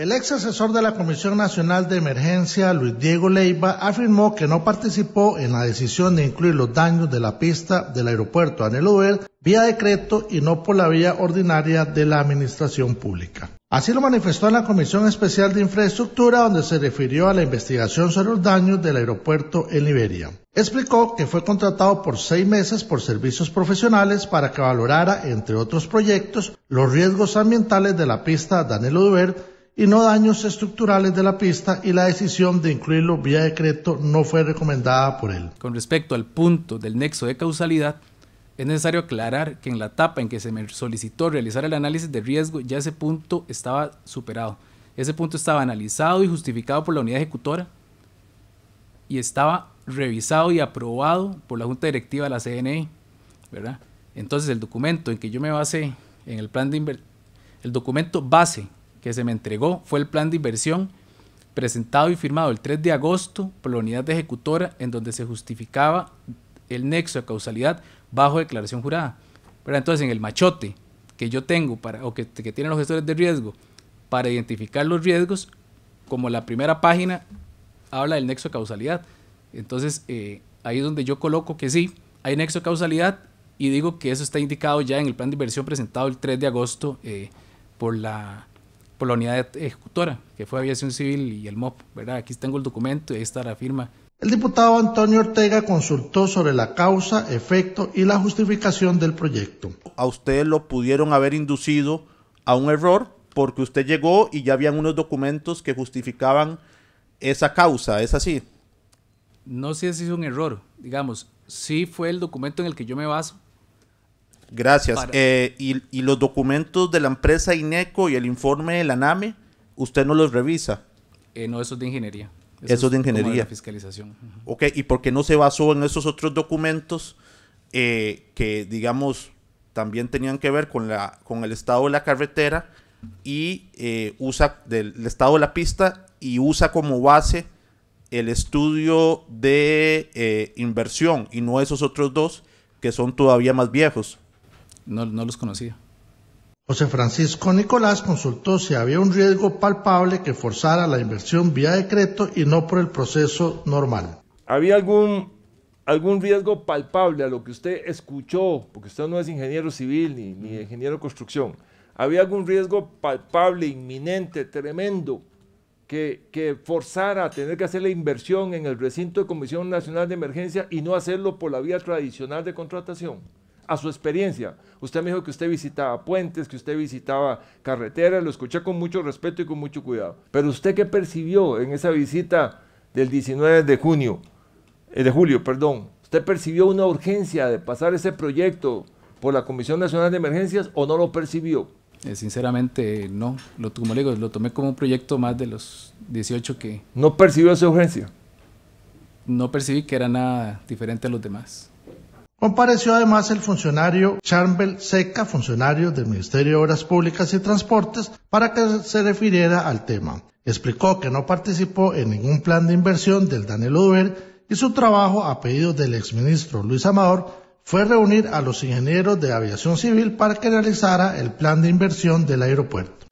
El ex asesor de la Comisión Nacional de Emergencia, Luis Diego Leiva, afirmó que no participó en la decisión de incluir los daños de la pista del aeropuerto Anel vía decreto y no por la vía ordinaria de la administración pública. Así lo manifestó en la Comisión Especial de Infraestructura, donde se refirió a la investigación sobre los daños del aeropuerto en Liberia. Explicó que fue contratado por seis meses por servicios profesionales para que valorara, entre otros proyectos, los riesgos ambientales de la pista Danilo Oduber y no daños estructurales de la pista y la decisión de incluirlo vía decreto no fue recomendada por él. Con respecto al punto del nexo de causalidad, es necesario aclarar que en la etapa en que se me solicitó realizar el análisis de riesgo ya ese punto estaba superado. Ese punto estaba analizado y justificado por la unidad ejecutora y estaba revisado y aprobado por la Junta Directiva de la CNI, ¿verdad? Entonces el documento en que yo me base en el plan de el documento base que se me entregó fue el plan de inversión presentado y firmado el 3 de agosto por la unidad de ejecutora en donde se justificaba el nexo de causalidad bajo declaración jurada. Pero entonces en el machote que yo tengo para, o que, tienen los gestores de riesgo para identificar los riesgos, como la primera página habla del nexo de causalidad. Entonces eh, ahí es donde yo coloco que sí, hay nexo de causalidad y digo que eso está indicado ya en el plan de inversión presentado el 3 de agosto eh, por la por la unidad ejecutora, que fue Aviación Civil y el MOP. ¿verdad? Aquí tengo el documento y ahí está la firma. El diputado Antonio Ortega consultó sobre la causa, efecto y la justificación del proyecto. A usted lo pudieron haber inducido a un error porque usted llegó y ya habían unos documentos que justificaban esa causa, ¿es así? No sé si es un error, digamos, sí fue el documento en el que yo me baso Gracias. Eh, y, los documentos de la empresa INECO y el informe de la NAME, ¿usted no los revisa? Eh, no, esos de ingeniería. Esos de ingeniería. fiscalización. Ok, ¿y por qué no se basó en esos otros documentos eh, que, digamos, también tenían que ver con, la, con el estado de la carretera y usa del estado de la pista y usa como base el estudio de inversión y no esos otros dos que son todavía más viejos? no, los conocía. José Francisco Nicolás consultó si había un riesgo palpable que forzara la inversión vía decreto y no por el proceso normal. ¿Había algún, algún riesgo palpable a lo que usted escuchó? Porque usted no es ingeniero civil ni, ingeniero de construcción. ¿Había algún riesgo palpable, inminente, tremendo, que, que forzara a tener que hacer la inversión en el recinto de Comisión Nacional de Emergencia y no hacerlo por la vía tradicional de contratación? a su experiencia. Usted me dijo que usted visitaba puentes, que usted visitaba carreteras, lo escuché con mucho respeto y con mucho cuidado. Pero usted qué percibió en esa visita del 19 de junio, eh, de julio, perdón, ¿usted percibió una urgencia de pasar ese proyecto por la Comisión Nacional de Emergencias o no lo percibió? Eh, sinceramente, no. Lo, como lo tomé como un proyecto más de los 18 que... ¿No percibió esa urgencia? No percibí que era nada diferente a los demás. Compareció además el funcionario Charmbel Seca, funcionario del Ministerio de Obras Públicas y Transportes, para que se refiriera al tema. Explicó que no participó en ningún plan de inversión del Daniel Oduber y su trabajo, a pedido del exministro Luis Amador, fue reunir a los ingenieros de aviación civil para que realizara el plan de inversión del aeropuerto.